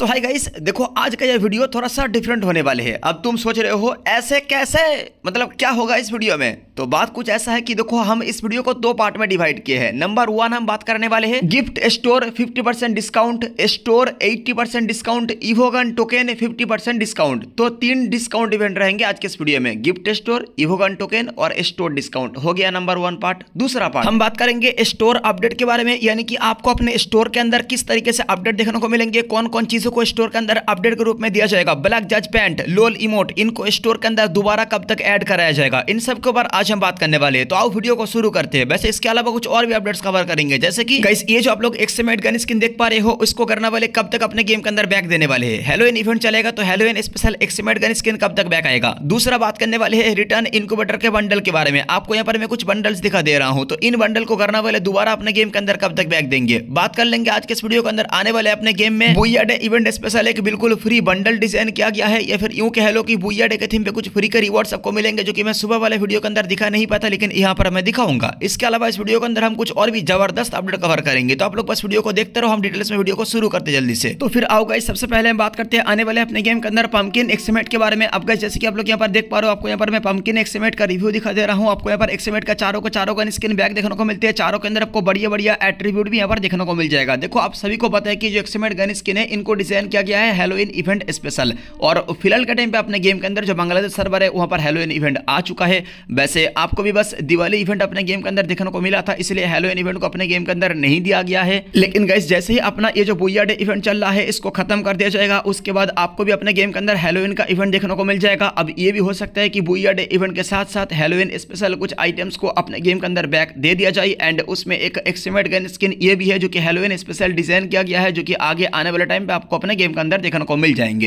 सो hi guys देखो आज का ये वीडियो थोड़ा सा डिफरेंट होने वाले है अब तुम सोच रहे हो ऐसे कैसे मतलब क्या होगा इस वीडियो में तो बात कुछ ऐसा है कि देखो हम इस वीडियो को दो पार्ट में डिवाइड किए हैं नंबर वन हम बात करने वाले हैं gift store 50 percent discount store 80 percent discount evo gun token 50 percent discount तो तीन डिस्काउंट इवेंट रहेंगे आज के इस वीडियो में गिफ्ट स्टोर इवोगन टोकन और स्टोर डिस्काउंट हो गया नंबर वन पार्ट दूसरा पार्ट हम बात करेंगे स्टोर अपडेट के बारे में यानी कि आपको अपने स्टोर के अंदर किस तरीके से अपडेट देखने को मिलेंगे कौन कौन चीजों चीजों को स्टोर के अंदर अपडेट के रूप में दिया जाएगा ब्लैक जज पैंट लोल इमोट इनको स्टोर के अंदर दोबारा कब तक ऐड कराया जाएगा इन सब के ऊपर आज हम बात करने वाले तो आओ वीडियो को शुरू करते हैं वैसे इसके अलावा कुछ और भी अपडेट्स कवर करेंगे जैसे कि गाइस ये जो आप लोग एक सेमेट गन स्किन देख पा रहे हो उसको करने वाले कब तक अपने गेम के अंदर बैक देने वाले हैं हेलोइन इवेंट चलेगा तो हेलोइन स्पेशल एक्सीमेट गन स्किन कब तक बैक आएगा दूसरा बात करने वाले है रिटर्न इनक्यूबेटर के बंडल के बारे में आपको यहाँ पर मैं कुछ बंडल्स दिखा दे रहा हूँ तो इन बंडल को करना वाले दोबारा अपने गेम के अंदर कब तक बैक देंगे बात कर लेंगे आज के इस वीडियो के अंदर आने वाले अपने गेम में वो इवेंट इवेंट स्पेशल एक बिल्कुल फ्री बंडल डिजाइन किया गया है या फिर यूं कह लो कि भूया डे के थीम पे कुछ फ्री का रिवॉर्ड सबको मिलेंगे जो कि मैं सुबह वाले वीडियो के अंदर दिखा नहीं पाता लेकिन यहाँ पर मैं दिखाऊंगा इसके अलावा इस वीडियो के अंदर हम कुछ और भी जबरदस्त अपडेट कवर करेंगे तो आप लोग बस वीडियो को देखते रहो हम डिटेल्स में वीडियो को शुरू करते जल्दी से तो फिर आओ गाइस सबसे पहले हम बात करते हैं आने वाले अपने गेम के अंदर पंकिन एक्सीमेट के बारे में अब गाइस जैसे कि आप लोग यहाँ पर देख पा रहे हो आपको यहाँ पर मैं पंकिन एक्सीमेट का रिव्यू दिखा दे रहा हूँ आपको यहाँ पर एक्सीमेट का चारों का चारों का स्किन बैग देखने को मिलती है चारों के अंदर आपको बढ़िया बढ़िया एट्रीब्यूट भी यहाँ पर देखने को मिल जाएगा देखो आप सभी को पता है कि जो एक्सीमेट गन स्किन है इनको डिजाइन किया गया है हेलोइन इवेंट स्पेशल और फिलहाल के टाइम पे अपने गेम के अंदर जो बांग्लादेश सर्वर है वहां पर हेलोइन इवेंट आ चुका है वैसे आपको भी बस दिवाली इवेंट अपने गेम के अंदर देखने को मिला था इसलिए हेलोइन इवेंट को अपने गेम के अंदर नहीं दिया गया है लेकिन गैस जैसे ही अपना ये जो बुया डे इवेंट चल रहा है इसको खत्म कर दिया जाएगा उसके बाद आपको भी अपने गेम के अंदर हेलोइन का इवेंट देखने को मिल जाएगा अब ये भी हो सकता है कि बुया डे इवेंट के साथ साथ हेलोइन स्पेशल कुछ आइटम्स को अपने गेम के अंदर बैक दे दिया जाए एंड उसमें एक एक्सीमेट गन स्किन ये भी है जो कि हेलोइन स्पेशल डिजाइन किया गया है जो कि आगे आने वाले टाइम पे आप आपको अपने गेम के अंदर देखने को मिल जाएंगे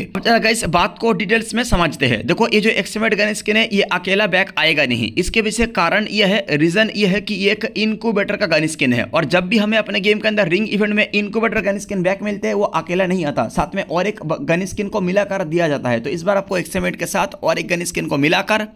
इस बात को डिटेल्स में समझते हैं देखो ये जो एक्समेट गन स्किन है ये अकेला बैक आएगा नहीं इसके पीछे कारण यह है रीजन यह है कि एक इनक्यूबेटर का गन स्किन है और जब भी हमें अपने गेम के अंदर रिंग इवेंट में इनक्यूबेटर गन स्किन बैक मिलते हैं वो अकेला नहीं आता साथ में और एक गन स्किन को मिलाकर दिया जाता है तो इस बार आपको एक्समेट के साथ और एक गन स्किन को मिलाकर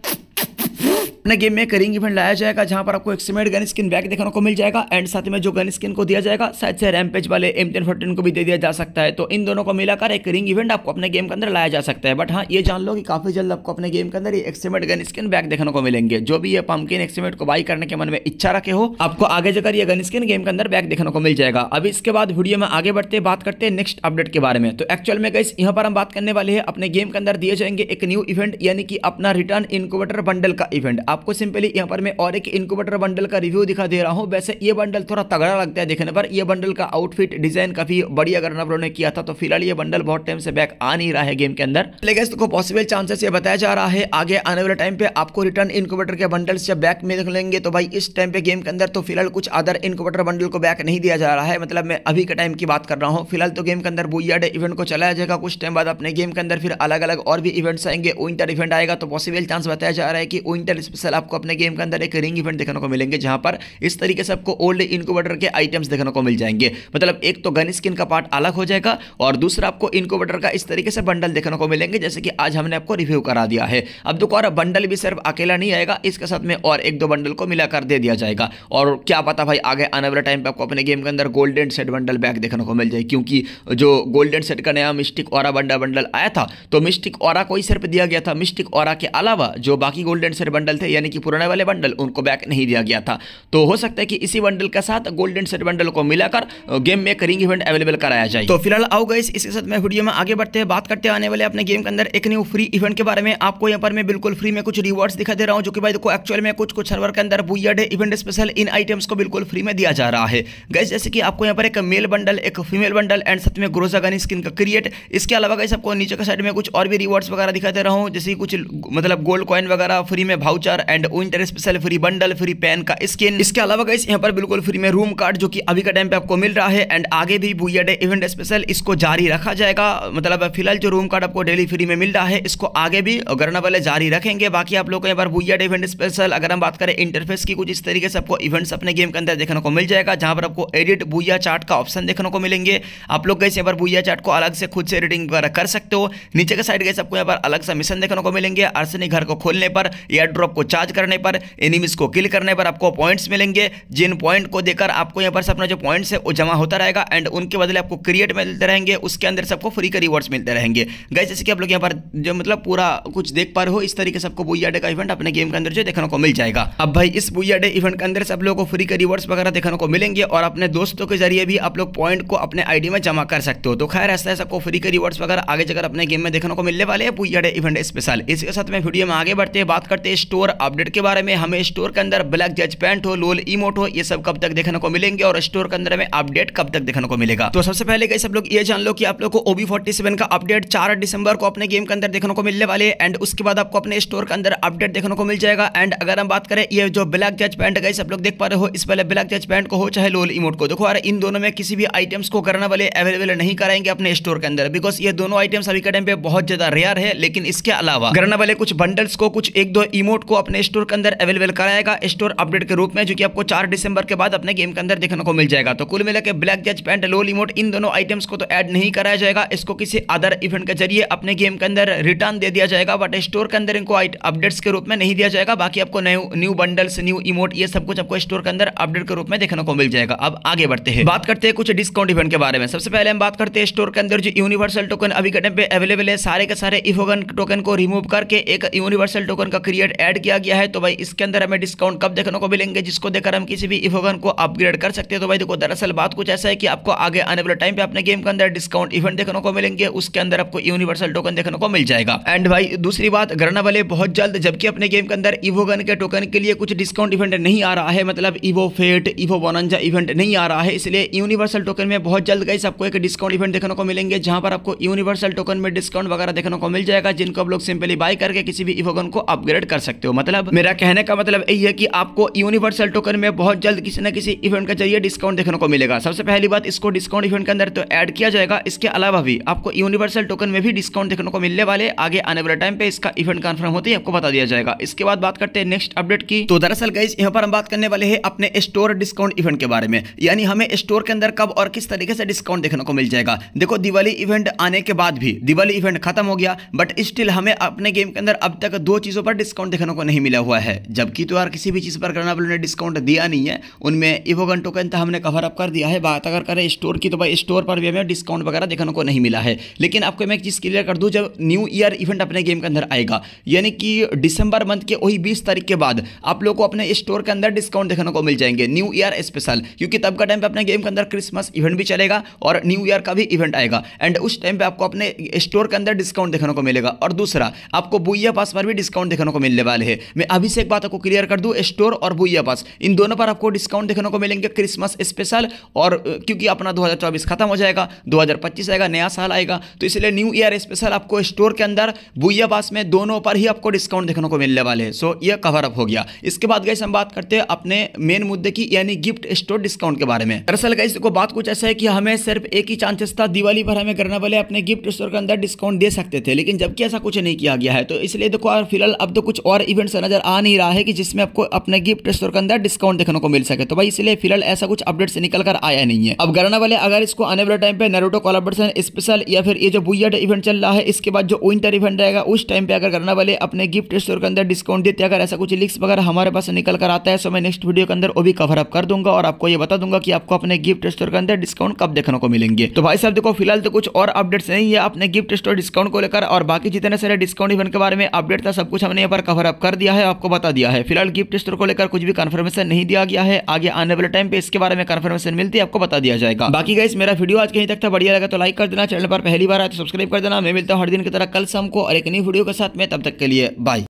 अपने गेम में एक रिंग इवेंट लाया जाएगा जहां पर आपको एक्समेट गन स्किन बैक देखने को मिल जाएगा एंड साथ में जो गन स्किन को दिया जाएगा शायद से रैमपेज वाले एम टेन फोर्टीन को भी दे दिया जा सकता है तो इन दोनों को मिलाकर एक रिंग इवेंट आपको अपने गेम के अंदर लाया जा सकता है बट हाँ ये जान लो कि काफी जल्द आपको अपने गेम के अंदर ये गन स्किन बैक देखने को मिलेंगे जो भी ये पम्पकिन एक्समेट को बाई करने के मन में इच्छा रखे हो आपको आगे जाकर ये गन स्किन गेम के अंदर बैक देखने को मिल जाएगा अभी इसके बाद वीडियो में आगे बढ़ते बात करते हैं नेक्स्ट अपडेट के बारे में तो एक्चुअल में गई यहाँ पर हम बात करने वाले हैं अपने गेम के अंदर दिए जाएंगे एक न्यू इवेंट यानी कि अपना रिटर्न इनकोवेटर बंडल का इवेंट आप आपको सिंपली यहाँ पर मैं और एक इनकोबेटर बंडल का रिव्यू दिखा दे रहा हूँ वैसे ये बंडल थोड़ा तगड़ा लगता है देखने पर यह बंडल का आउटफिट डिजाइन काफी बढ़िया अगर नवरों ने किया था तो फिलहाल ये बंडल बहुत टाइम से बैक आ नहीं रहा है गेम के अंदर लेकिन को पॉसिबल चांसेस ये बताया जा रहा है आगे आने वाले टाइम पे आपको रिटर्न इनक्यूबेटर के बंडल्स जब बैक में देख लेंगे तो भाई इस टाइम पे गेम के अंदर तो फिलहाल कुछ अदर इनक्यूबेटर बंडल को बैक नहीं दिया जा रहा है मतलब मैं अभी के टाइम की बात कर रहा हूँ फिलहाल तो गेम के अंदर डे इवेंट को चलाया जाएगा कुछ टाइम बाद अपने गेम के अंदर फिर अलग अलग और भी इवेंट्स आएंगे विंटर इवेंट आएगा तो पॉसिबल चांस बताया जा रहा है कि विंटर सर आपको अपने गेम के अंदर एक रिंग इवेंट देखने को मिलेंगे जहां पर इस तरीके से आपको ओल्ड इनकोवेटर के आइटम्स देखने को मिल जाएंगे मतलब एक तो गन स्किन का पार्ट अलग हो जाएगा और दूसरा आपको इनकोवेटर का इस तरीके से बंडल देखने को मिलेंगे जैसे कि आज हमने आपको रिव्यू करा दिया है अब देखो और बंडल भी सिर्फ अकेला नहीं आएगा इसके साथ में और एक दो बंडल को मिलाकर दे दिया जाएगा और क्या पता भाई आगे आने वाले टाइम पर आपको अपने गेम के अंदर गोल्डन सेट बंडल बैग देखने को मिल जाए क्योंकि जो गोल्डन सेट का नया मिस्टिक और बंडल बंडल आया था तो मिस्टिक और को ही सिर्फ दिया गया था मिस्टिक और के अलावा जो बाकी गोल्डन सेट बंडल थे है यानी कि पुराने वाले बंडल उनको बैक नहीं दिया गया था तो हो सकता है कि इसी बंडल के साथ गोल्डन सेट बंडल को मिलाकर गेम में रिंग इवेंट अवेलेबल कराया जाए तो फिलहाल आओ गए इसके साथ मैं वीडियो में आगे बढ़ते हैं बात करते आने वाले अपने गेम के अंदर एक न्यू फ्री इवेंट के बारे में आपको यहाँ पर मैं बिल्कुल फ्री में कुछ रिवॉर्ड्स दिखा दे रहा हूँ जो कि भाई देखो एक्चुअल में कुछ कुछ सर्वर के अंदर बुयड इवेंट स्पेशल इन आइटम्स को बिल्कुल फ्री में दिया जा रहा है गैस जैसे कि आपको यहाँ पर एक मेल बंडल एक फीमेल बंडल एंड साथ में ग्रोजा गन स्किन का क्रिएट इसके अलावा गैस आपको नीचे के साइड में कुछ और भी रिवॉर्ड्स वगैरह दिखाते रहा हूँ जैसे कुछ मतलब गोल्ड कॉइन वगैरह फ्री में voucher colour and winter special free bundle free pan का स्किन इसके अलावा गाइस यहाँ पर बिल्कुल फ्री में रूम कार्ड जो कि अभी का टाइम पे आपको मिल रहा है एंड आगे भी बुआ डे इवेंट स्पेशल इसको जारी रखा जाएगा मतलब फिलहाल जो रूम कार्ड आपको डेली फ्री में मिल रहा है इसको आगे भी गरना वाले जारी रखेंगे बाकी आप लोग यहाँ पर बुआ डे इवेंट स्पेशल अगर हम बात करें इंटरफेस की कुछ इस तरीके से आपको इवेंट्स अपने गेम के अंदर देखने को मिल जाएगा जहां पर आपको एडिट बुआ चार्ट का ऑप्शन देखने को मिलेंगे आप लोग गए पर बुआ चार्ट को अलग से खुद से एडिटिंग वगैरह कर सकते हो नीचे के साइड गए आपको यहाँ पर अलग सा मिशन देखने को मिलेंगे अर्सनी घर को खोलने पर एयर ड्रॉप को चार्ज करने पर एनिमीज को किल करने पर आपको पॉइंट्स मिलेंगे जिन पॉइंट को देकर आपको यहाँ पर से अपना जो पॉइंट्स है वो जमा होता रहेगा एंड उनके बदले आपको क्रिएट मिलते रहेंगे उसके अंदर से आपको फ्री का रिवॉर्ड्स मिलते रहेंगे गए जैसे कि आप लोग यहाँ पर जो मतलब पूरा कुछ देख पा रहे हो इस तरीके से आपको बुयाडे का इवेंट अपने गेम के अंदर जो देखने को मिल जाएगा अब भाई इस बुयाडे इवेंट के अंदर से आप लोगों को फ्री का रिवॉर्ड्स वगैरह देखने को मिलेंगे और अपने दोस्तों के जरिए भी आप लोग पॉइंट को अपने आईडी में जमा कर सकते हो तो खैर ऐसा है सबको फ्री के रिवॉर्ड्स वगैरह आगे जगह अपने गेम में देखने को मिलने वाले हैं बुयाडे इवेंट स्पेशल इसके साथ में वीडियो में आगे बढ़ते हैं बात करते हैं स्टोर अपडेट के बारे में हमें स्टोर के अंदर ब्लैक जज पैंट हो लोल इमोट हो ये सब कब तक देखने को मिलेंगे और स्टोर के अंदर हमें अपडेट कब तक देखने को मिलेगा तो सबसे पहले गई सब लोग ये जान लो कि आप लोग को ओबी फोर्टी सेवन का अपडेट चार दिसंबर को अपने गेम के अंदर देखने को मिलने वाले एंड उसके बाद आपको अपने स्टोर के अंदर अपडेट देखने को मिल जाएगा एंड अगर हम बात करें ये जो ब्लैक जज पैंट गई सब लोग देख पा रहे हो इस पहले ब्लैक जज पैंट को हो चाहे लोल इमोट को देखो अरे इन दोनों में किसी भी आइटम्स को करने वाले अवेलेबल नहीं कराएंगे अपने स्टोर के अंदर बिकॉज ये दोनों आइटम्स अभी के टाइम पे बहुत ज्यादा रेयर है लेकिन इसके अलावा करने वाले कुछ बंडल्स को कुछ एक दो इमोट को आप अपने स्टोर के अंदर अवेलेबल कराएगा स्टोर अपडेट के रूप में जो कि आपको चार दिसंबर के बाद अपने गेम के अंदर देखने को मिल जाएगा तो कुल मिलाकर ब्लैक जज पैंट लो लिमोट इन दोनों आइटम्स को तो ऐड नहीं कराया जाएगा इसको किसी अदर इवेंट के जरिए अपने गेम के अंदर रिटर्न दे दिया जाएगा बट स्टोर के अंदर इनको अपडेट्स के रूप में नहीं दिया जाएगा बाकी आपको new new bundles new emote ये सब कुछ आपको स्टोर के अंदर अपडेट के रूप में देखने को मिल जाएगा अब आगे बढ़ते हैं बात करते हैं कुछ डिस्काउंट इवेंट के बारे में सबसे पहले हम बात करते हैं स्टोर के अंदर जो यूनिवर्सल टोकन अभी के टाइम पे अवेलेबल है सारे के सारे इफोगन टोकन को रिमूव करके एक यूनिवर्सल टोकन का क्रिएट एड किया दिया गया है तो भाई इसके अंदर हमें डिस्काउंट कब देखने को मिलेंगे जिसको देखकर हम किसी भी इवेंट को अपग्रेड कर सकते हैं तो भाई देखो दरअसल बात कुछ ऐसा है कि आपको आगे आने वाले टाइम पे अपने गेम के अंदर डिस्काउंट इवेंट देखने को मिलेंगे उसके अंदर आपको यूनिवर्सल टोकन देखने को मिल जाएगा एंड भाई दूसरी बात गरना वाले बहुत जल्द जबकि अपने गेम के अंदर इवोगन के टोकन के लिए कुछ डिस्काउंट इवेंट नहीं आ रहा है मतलब इवो फेट इवो वनंजा इवेंट नहीं आ रहा है इसलिए यूनिवर्सल टोकन में बहुत जल्द गई आपको एक डिस्काउंट इवेंट देखने को मिलेंगे जहां पर आपको यूनिवर्सल टोकन में डिस्काउंट वगैरह देखने को मिल जाएगा जिनको आप लोग सिंपली बाय करके किसी भी इवोगन को अपग्रेड कर सकते हो मतलब मतलब मेरा कहने का मतलब यही है कि आपको यूनिवर्सल टोकन में बहुत जल्द किसी न किसी इवेंट के जरिए डिस्काउंट देखने को मिलेगा सबसे पहली बात इसको डिस्काउंट इवेंट के अंदर तो ऐड किया जाएगा इसके अलावा भी आपको यूनिवर्सल टोकन में भी डिस्काउंट देखने को मिलने वाले आगे आने वाले टाइम पे इसका इवेंट कन्फर्म होते ही आपको बता दिया जाएगा इसके बाद बात करते हैं नेक्स्ट अपडेट की तो दरअसल गई यहाँ पर हम बात करने वाले हैं अपने स्टोर डिस्काउंट इवेंट के बारे में यानी हमें स्टोर के अंदर कब और किस तरीके से डिस्काउंट देखने को मिल जाएगा देखो दिवाली इवेंट आने के बाद भी दिवाली इवेंट खत्म हो गया बट स्टिल हमें अपने गेम के अंदर अब तक दो चीजों पर डिस्काउंट देखने को नहीं मिला हुआ है जबकि तो यार किसी भी चीज़ पर करना ने डिस्काउंट दिया नहीं है उनमें इवोगन टोकन तो हमने कवर अप कर दिया है बात अगर करें स्टोर की तो भाई स्टोर पर भी हमें डिस्काउंट वगैरह देखने को नहीं मिला है लेकिन आपको मैं एक चीज़ क्लियर कर दूँ जब न्यू ईयर इवेंट अपने गेम के अंदर आएगा यानी कि डिसंबर मंथ के वही बीस तारीख के बाद आप लोग को अपने स्टोर के अंदर डिस्काउंट देखने को मिल जाएंगे न्यू ईयर स्पेशल क्योंकि तब का टाइम पर अपने गेम के अंदर क्रिसमस इवेंट भी चलेगा और न्यू ईयर का भी इवेंट आएगा एंड उस टाइम पर आपको अपने स्टोर के अंदर डिस्काउंट देखने को मिलेगा और दूसरा आपको बुइया पास पर भी डिस्काउंट देखने को मिलने वाले है मैं अभी से एक बात आपको क्लियर कर दूँ स्टोर और भूया बस इन दोनों पर आपको डिस्काउंट देखने को मिलेंगे क्रिसमस स्पेशल और क्योंकि अपना दो खत्म हो जाएगा दो आएगा नया साल आएगा तो इसलिए न्यू ईयर स्पेशल आपको स्टोर के अंदर भूया बस में दोनों पर ही आपको डिस्काउंट देखने को मिलने वाले हैं सो ये कवर अप हो गया इसके बाद गए हम बात करते हैं अपने मेन मुद्दे की यानी गिफ्ट स्टोर डिस्काउंट के बारे में दरअसल गई को बात कुछ ऐसा है कि हमें सिर्फ एक ही चांसेस था दिवाली पर हमें करने वाले अपने गिफ्ट स्टोर के अंदर डिस्काउंट दे सकते थे लेकिन जबकि ऐसा कुछ नहीं किया गया है तो इसलिए देखो फिलहाल अब तो कुछ और इवेंट सेगमेंट नज़र आ नहीं रहा है कि जिसमें आपको अपने गिफ्ट स्टोर के अंदर डिस्काउंट देखने को मिल सके तो भाई इसलिए फिलहाल ऐसा कुछ अपडेट से निकल कर आया नहीं है अब गाना वाले अगर इसको आने वाले टाइम पे नरोटो कोलाबरेशन स्पेशल या फिर ये जो बुयट इवेंट चल रहा है इसके बाद जो विंटर इवेंट रहेगा उस टाइम पे अगर गाना वाले अपने गिफ्ट स्टोर के अंदर डिस्काउंट देते अगर ऐसा कुछ लिक्स वगैरह हमारे पास निकल कर आता है तो मैं नेक्स्ट वीडियो के अंदर वो भी कवर अप कर दूंगा और आपको ये बता दूंगा कि आपको अपने गिफ्ट स्टोर के अंदर डिस्काउंट कब देखने को मिलेंगे तो भाई साहब देखो फिलहाल तो कुछ और अपडेट नहीं है अपने गिफ्ट स्टोर डिस्काउंट को लेकर और बाकी जितने सारे डिस्काउंट इवेंट के बारे में अपडेट था सब कुछ हमने यहाँ पर कवर अप कर दिया है आपको बता दिया है फिलहाल गिफ्ट स्टोर को लेकर कुछ भी कन्फर्मेशन नहीं दिया गया है आगे आने वाले टाइम पे इसके बारे में कन्फर्मेशन मिलती है आपको बता दिया जाएगा बाकी गाइस मेरा वीडियो आज कहीं तक था बढ़िया लगा तो लाइक कर देना चैनल पर पहली बार आए तो सब्सक्राइब कर देना मैं मिलता हूँ हर दिन की तरह कल शाम को और एक नई वीडियो के साथ में तब तक के लिए बाय